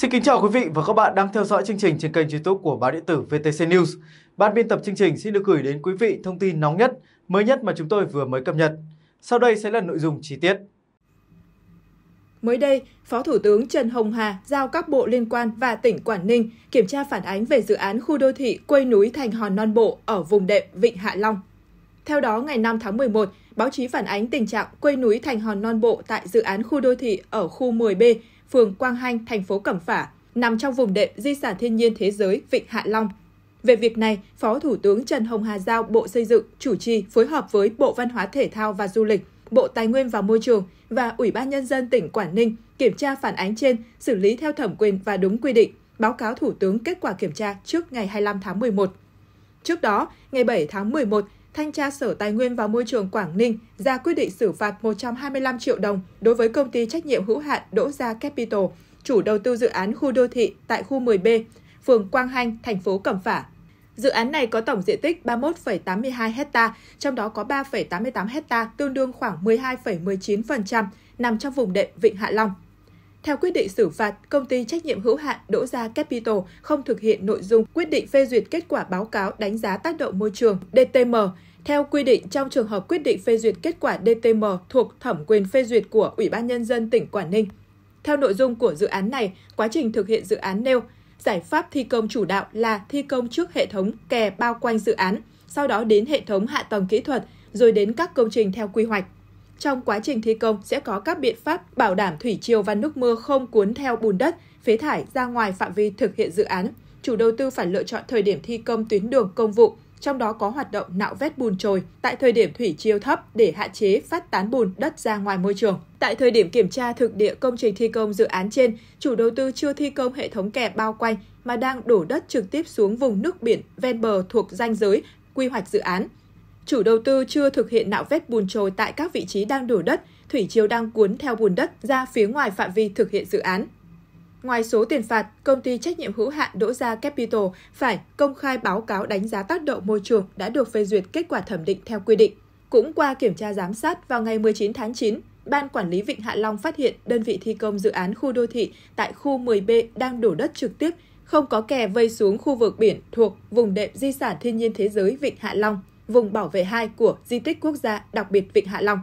Xin kính chào quý vị và các bạn đang theo dõi chương trình trên kênh youtube của báo điện tử VTC News. Ban biên tập chương trình xin được gửi đến quý vị thông tin nóng nhất, mới nhất mà chúng tôi vừa mới cập nhật. Sau đây sẽ là nội dung chi tiết. Mới đây, Phó Thủ tướng Trần Hồng Hà giao các bộ liên quan và tỉnh Quảng Ninh kiểm tra phản ánh về dự án khu đô thị quê núi Thành Hòn Non Bộ ở vùng đệm Vịnh Hạ Long. Theo đó, ngày 5 tháng 11, báo chí phản ánh tình trạng quê núi Thành Hòn Non Bộ tại dự án khu đô thị ở khu 10B phường Quang Hanh, thành phố Cẩm Phả, nằm trong vùng đệm di sản thiên nhiên thế giới Vịnh Hạ Long. Về việc này, Phó Thủ tướng Trần Hồng Hà giao Bộ Xây dựng chủ trì phối hợp với Bộ Văn hóa Thể thao và Du lịch, Bộ Tài nguyên và Môi trường và Ủy ban Nhân dân tỉnh Quảng Ninh kiểm tra phản ánh trên, xử lý theo thẩm quyền và đúng quy định, báo cáo Thủ tướng kết quả kiểm tra trước ngày 25 tháng 11. Trước đó, ngày 7 tháng 11, Thanh tra Sở Tài nguyên và Môi trường Quảng Ninh ra quyết định xử phạt 125 triệu đồng đối với công ty trách nhiệm hữu hạn Đỗ Gia Capital, chủ đầu tư dự án khu đô thị tại khu 10B, phường Quang Hanh, thành phố Cẩm Phả. Dự án này có tổng diện tích 31,82 hecta, trong đó có 3,88 hecta tương đương khoảng 12,19% nằm trong vùng đệm Vịnh Hạ Long. Theo quyết định xử phạt, công ty trách nhiệm hữu hạn Đỗ Gia Capital không thực hiện nội dung quyết định phê duyệt kết quả báo cáo đánh giá tác động môi trường DTM. Theo quy định, trong trường hợp quyết định phê duyệt kết quả DTM thuộc thẩm quyền phê duyệt của Ủy ban Nhân dân tỉnh Quảng Ninh. Theo nội dung của dự án này, quá trình thực hiện dự án nêu, giải pháp thi công chủ đạo là thi công trước hệ thống kè bao quanh dự án, sau đó đến hệ thống hạ tầng kỹ thuật, rồi đến các công trình theo quy hoạch trong quá trình thi công sẽ có các biện pháp bảo đảm thủy triều và nước mưa không cuốn theo bùn đất, phế thải ra ngoài phạm vi thực hiện dự án. Chủ đầu tư phải lựa chọn thời điểm thi công tuyến đường công vụ, trong đó có hoạt động nạo vét bùn trồi tại thời điểm thủy chiêu thấp để hạn chế phát tán bùn đất ra ngoài môi trường. Tại thời điểm kiểm tra thực địa công trình thi công dự án trên, chủ đầu tư chưa thi công hệ thống kè bao quanh mà đang đổ đất trực tiếp xuống vùng nước biển ven bờ thuộc ranh giới quy hoạch dự án. Chủ đầu tư chưa thực hiện nạo vét bùn trồi tại các vị trí đang đổ đất, thủy chiều đang cuốn theo bùn đất ra phía ngoài phạm vi thực hiện dự án. Ngoài số tiền phạt, công ty trách nhiệm hữu hạn Đỗ Gia Capital phải công khai báo cáo đánh giá tác động môi trường đã được phê duyệt kết quả thẩm định theo quy định. Cũng qua kiểm tra giám sát vào ngày 19 tháng 9, Ban Quản lý Vịnh Hạ Long phát hiện đơn vị thi công dự án khu đô thị tại khu 10B đang đổ đất trực tiếp, không có kè vây xuống khu vực biển thuộc vùng đệm di sản thiên nhiên thế giới Vịnh Hạ Long vùng bảo vệ 2 của di tích quốc gia đặc biệt Vịnh Hạ Long.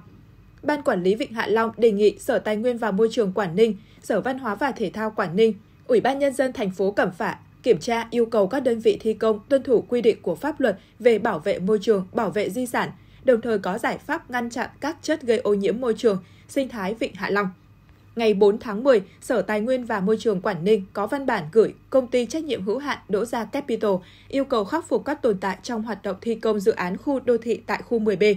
Ban quản lý Vịnh Hạ Long đề nghị Sở Tài nguyên và Môi trường Quảng Ninh, Sở Văn hóa và Thể thao Quảng Ninh, Ủy ban nhân dân thành phố Cẩm Phả kiểm tra yêu cầu các đơn vị thi công tuân thủ quy định của pháp luật về bảo vệ môi trường, bảo vệ di sản, đồng thời có giải pháp ngăn chặn các chất gây ô nhiễm môi trường, sinh thái Vịnh Hạ Long ngày 4 tháng 10, Sở Tài nguyên và Môi trường Quảng Ninh có văn bản gửi công ty trách nhiệm hữu hạn Đỗ Gia Capital yêu cầu khắc phục các tồn tại trong hoạt động thi công dự án khu đô thị tại khu 10B.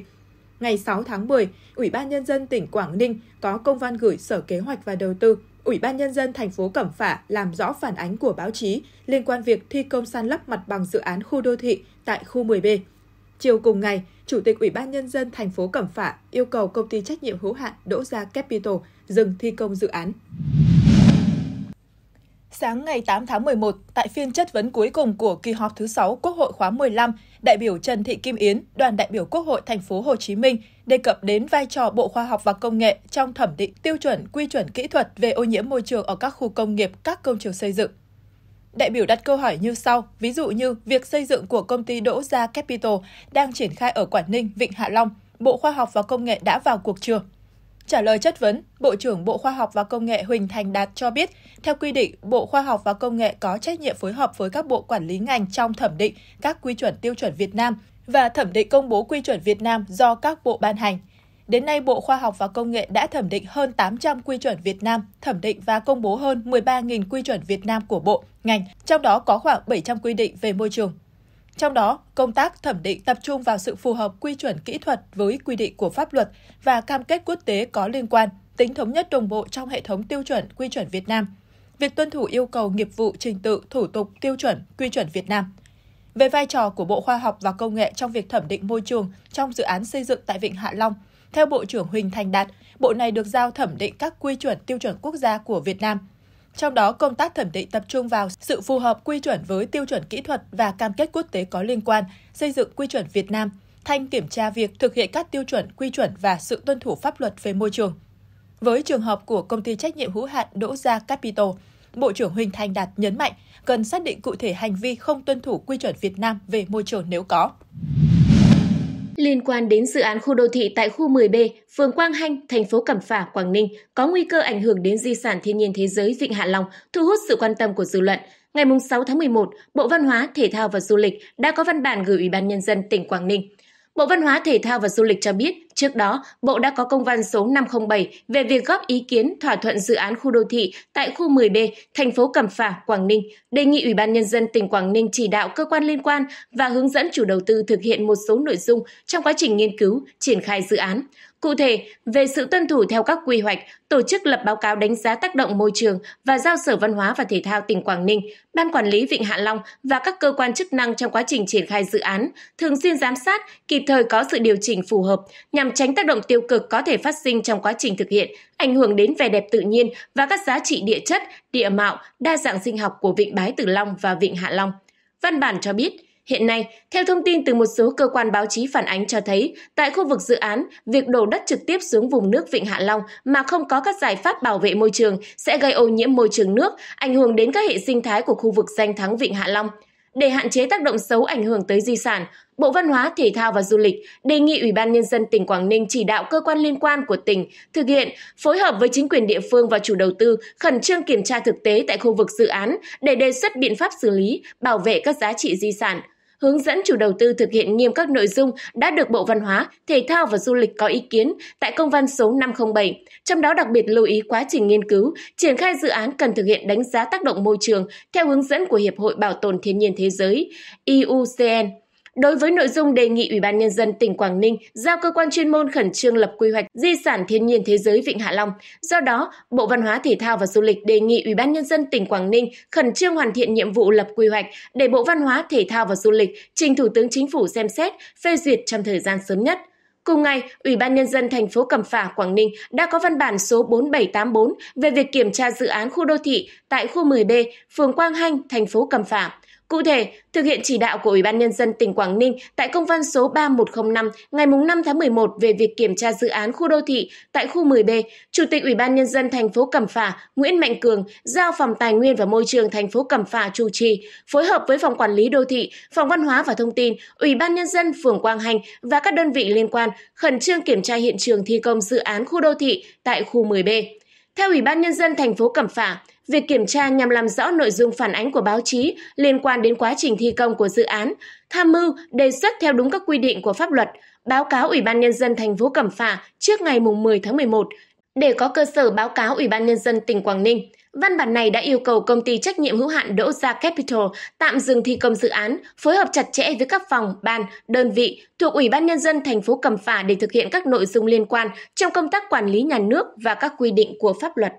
Ngày 6 tháng 10, Ủy ban Nhân dân tỉnh Quảng Ninh có công văn gửi Sở Kế hoạch và Đầu tư, Ủy ban Nhân dân thành phố Cẩm Phả làm rõ phản ánh của báo chí liên quan việc thi công san lấp mặt bằng dự án khu đô thị tại khu 10B. Chiều cùng ngày, Chủ tịch Ủy ban Nhân dân thành phố Cẩm Phả yêu cầu công ty trách nhiệm hữu hạn Đỗ Gia Capital dừng thi công dự án. Sáng ngày 8 tháng 11, tại phiên chất vấn cuối cùng của kỳ họp thứ 6 Quốc hội khóa 15, đại biểu Trần Thị Kim Yến, đoàn đại biểu Quốc hội thành phố Hồ Chí Minh đề cập đến vai trò Bộ Khoa học và Công nghệ trong thẩm định tiêu chuẩn quy chuẩn kỹ thuật về ô nhiễm môi trường ở các khu công nghiệp, các công trường xây dựng. Đại biểu đặt câu hỏi như sau, ví dụ như việc xây dựng của công ty Đỗ Gia Capital đang triển khai ở Quảng Ninh, Vịnh Hạ Long, Bộ Khoa học và Công nghệ đã vào cuộc chưa? Trả lời chất vấn, Bộ trưởng Bộ Khoa học và Công nghệ Huỳnh Thành Đạt cho biết, theo quy định, Bộ Khoa học và Công nghệ có trách nhiệm phối hợp với các bộ quản lý ngành trong thẩm định các quy chuẩn tiêu chuẩn Việt Nam và thẩm định công bố quy chuẩn Việt Nam do các bộ ban hành. Đến nay, Bộ Khoa học và Công nghệ đã thẩm định hơn 800 quy chuẩn Việt Nam, thẩm định và công bố hơn 13.000 quy chuẩn Việt Nam của Bộ, ngành, trong đó có khoảng 700 quy định về môi trường. Trong đó, công tác thẩm định tập trung vào sự phù hợp quy chuẩn kỹ thuật với quy định của pháp luật và cam kết quốc tế có liên quan, tính thống nhất đồng bộ trong hệ thống tiêu chuẩn quy chuẩn Việt Nam, việc tuân thủ yêu cầu nghiệp vụ trình tự, thủ tục, tiêu chuẩn, quy chuẩn Việt Nam. Về vai trò của Bộ Khoa học và Công nghệ trong việc thẩm định môi trường trong dự án xây dựng tại Vịnh Hạ Long – theo Bộ trưởng Huỳnh Thành Đạt, Bộ này được giao thẩm định các quy chuẩn tiêu chuẩn quốc gia của Việt Nam. Trong đó, công tác thẩm định tập trung vào sự phù hợp quy chuẩn với tiêu chuẩn kỹ thuật và cam kết quốc tế có liên quan, xây dựng quy chuẩn Việt Nam, thanh kiểm tra việc thực hiện các tiêu chuẩn, quy chuẩn và sự tuân thủ pháp luật về môi trường. Với trường hợp của công ty trách nhiệm hữu hạn Đỗ Gia Capital, Bộ trưởng Huỳnh Thành Đạt nhấn mạnh cần xác định cụ thể hành vi không tuân thủ quy chuẩn Việt Nam về môi trường nếu có liên quan đến dự án khu đô thị tại khu 10B, phường Quang Hanh, thành phố Cẩm Phả, Quảng Ninh có nguy cơ ảnh hưởng đến di sản thiên nhiên thế giới Vịnh Hạ Long, thu hút sự quan tâm của dư luận. Ngày 6 tháng 11, Bộ Văn hóa, Thể thao và Du lịch đã có văn bản gửi Ủy ban Nhân dân tỉnh Quảng Ninh. Bộ Văn hóa, Thể thao và Du lịch cho biết Trước đó, Bộ đã có công văn số 507 về việc góp ý kiến thỏa thuận dự án khu đô thị tại khu 10B, thành phố Cẩm Phả, Quảng Ninh, đề nghị Ủy ban Nhân dân tỉnh Quảng Ninh chỉ đạo cơ quan liên quan và hướng dẫn chủ đầu tư thực hiện một số nội dung trong quá trình nghiên cứu, triển khai dự án. Cụ thể, về sự tuân thủ theo các quy hoạch, tổ chức lập báo cáo đánh giá tác động môi trường và giao Sở Văn hóa và Thể thao tỉnh Quảng Ninh, Ban Quản lý Vịnh Hạ Long và các cơ quan chức năng trong quá trình triển khai dự án, thường xuyên giám sát, kịp thời có sự điều chỉnh phù hợp nhằm tránh tác động tiêu cực có thể phát sinh trong quá trình thực hiện, ảnh hưởng đến vẻ đẹp tự nhiên và các giá trị địa chất, địa mạo, đa dạng sinh học của vịnh Bái Tử Long và vịnh Hạ Long. Văn bản cho biết, Hiện nay, theo thông tin từ một số cơ quan báo chí phản ánh cho thấy, tại khu vực dự án, việc đổ đất trực tiếp xuống vùng nước Vịnh Hạ Long mà không có các giải pháp bảo vệ môi trường sẽ gây ô nhiễm môi trường nước, ảnh hưởng đến các hệ sinh thái của khu vực danh thắng Vịnh Hạ Long – để hạn chế tác động xấu ảnh hưởng tới di sản, Bộ Văn hóa, Thể thao và Du lịch đề nghị Ủy ban Nhân dân tỉnh Quảng Ninh chỉ đạo cơ quan liên quan của tỉnh thực hiện, phối hợp với chính quyền địa phương và chủ đầu tư khẩn trương kiểm tra thực tế tại khu vực dự án để đề xuất biện pháp xử lý, bảo vệ các giá trị di sản – hướng dẫn chủ đầu tư thực hiện nghiêm các nội dung đã được Bộ Văn hóa, Thể thao và Du lịch có ý kiến tại công văn số 507. Trong đó đặc biệt lưu ý quá trình nghiên cứu, triển khai dự án cần thực hiện đánh giá tác động môi trường theo hướng dẫn của Hiệp hội Bảo tồn Thiên nhiên Thế giới IUCN Đối với nội dung đề nghị Ủy ban nhân dân tỉnh Quảng Ninh giao cơ quan chuyên môn khẩn trương lập quy hoạch di sản thiên nhiên thế giới Vịnh Hạ Long, do đó, Bộ Văn hóa Thể thao và Du lịch đề nghị Ủy ban nhân dân tỉnh Quảng Ninh khẩn trương hoàn thiện nhiệm vụ lập quy hoạch để Bộ Văn hóa Thể thao và Du lịch trình Thủ tướng Chính phủ xem xét, phê duyệt trong thời gian sớm nhất. Cùng ngày, Ủy ban Nhân dân thành phố Cẩm Phả, Quảng Ninh đã có văn bản số 4784 về việc kiểm tra dự án khu đô thị tại khu 10B, phường Quang Hanh, thành phố Cẩm Phả. Cụ thể, thực hiện chỉ đạo của Ủy ban Nhân dân tỉnh Quảng Ninh tại công văn số 3105 ngày 5 tháng 11 về việc kiểm tra dự án khu đô thị tại khu 10B, Chủ tịch Ủy ban Nhân dân thành phố Cẩm Phả Nguyễn Mạnh Cường giao Phòng Tài nguyên và Môi trường thành phố Cẩm Phả chủ trì, phối hợp với Phòng Quản lý Đô thị, Phòng Văn hóa và Thông tin, Ủy ban Nhân dân phường Quang Hành và các đơn vị liên quan khẩn trương kiểm tra hiện trường thi công dự án khu đô thị tại khu 10B. Theo Ủy ban Nhân dân thành phố Cẩm Phả, việc kiểm tra nhằm làm rõ nội dung phản ánh của báo chí liên quan đến quá trình thi công của dự án, tham mưu đề xuất theo đúng các quy định của pháp luật, báo cáo Ủy ban Nhân dân thành phố Cẩm Phả trước ngày 10 tháng 11 để có cơ sở báo cáo Ủy ban Nhân dân tỉnh Quảng Ninh. Văn bản này đã yêu cầu công ty trách nhiệm hữu hạn Đỗ Gia Capital tạm dừng thi công dự án, phối hợp chặt chẽ với các phòng, ban, đơn vị thuộc Ủy ban nhân dân thành phố Cẩm Phả để thực hiện các nội dung liên quan trong công tác quản lý nhà nước và các quy định của pháp luật.